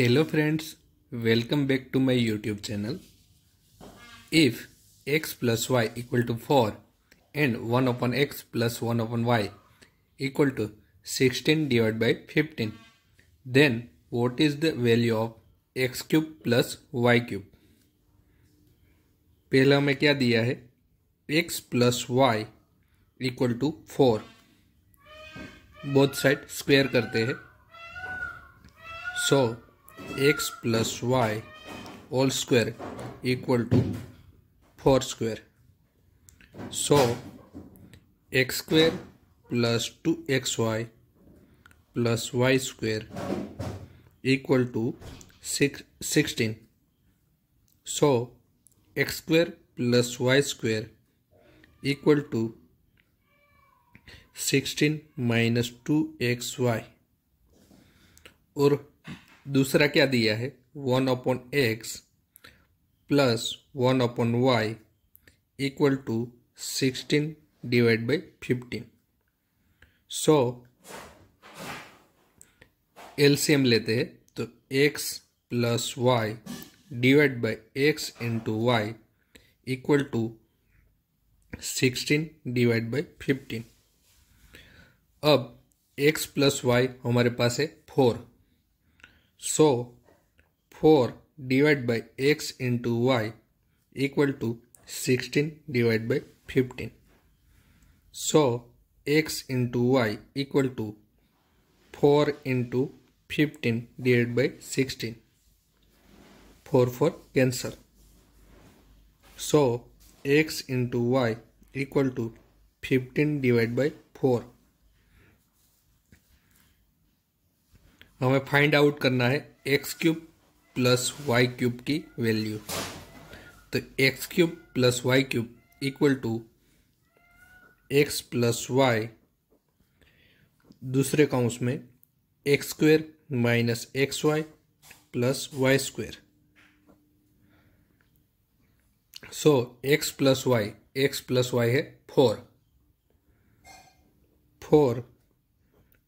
Hello friends welcome back to my YouTube channel if x plus Y equal to four and one upon x plus one upon y equal to sixteen divide by fifteen then what is the value of x cube plus y cube पहले हमें क्या दिया है एक्स plus Y equal to फोर both side square करते हैं so so, x plus y all square equal to four square so x square plus two x y plus y square equal to sixteen so x square plus y square equal to sixteen minus two x y और दूसरा क्या दिया है one upon x plus one upon y equal to sixteen divide by fifteen so LCM लेते हैं तो x plus y divide by x into y equal to sixteen divide by fifteen अब x plus y हमारे पास है four So 4 divided by x into y equal to 16 divided by 15. So x into y equal to 4 into 15 divided by 16. 4 for cancel. So x into y equal to 15 divided by 4 तो हमें find out करना है x cube plus y cube की value तो x cube plus y cube equal to x plus y दूसरे काउंस में x square minus x y plus y square so x plus y x plus y है four four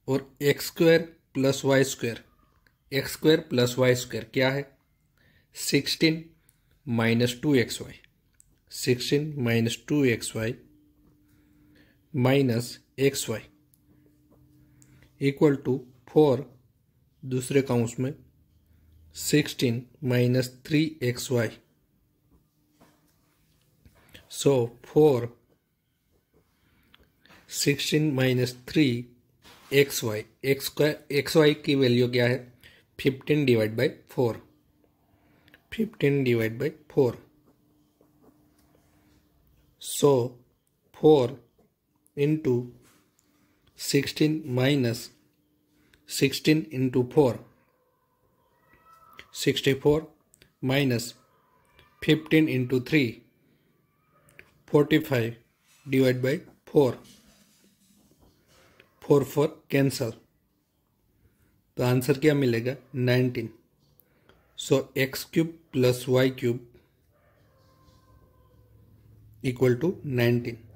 और x square plus y square x square plus y square क्या है sixteen minus two x y sixteen minus two x y minus x y equal to four दूसरे काउंस में sixteen minus three x y so four sixteen minus three x y x का x y की value क्या है fifteen divide by four fifteen divide by four so four into sixteen minus sixteen into four sixty four minus fifteen into three forty five divide by four four four cancel तो answer क्या मिलेगा nineteen so x cube plus y cube equal to nineteen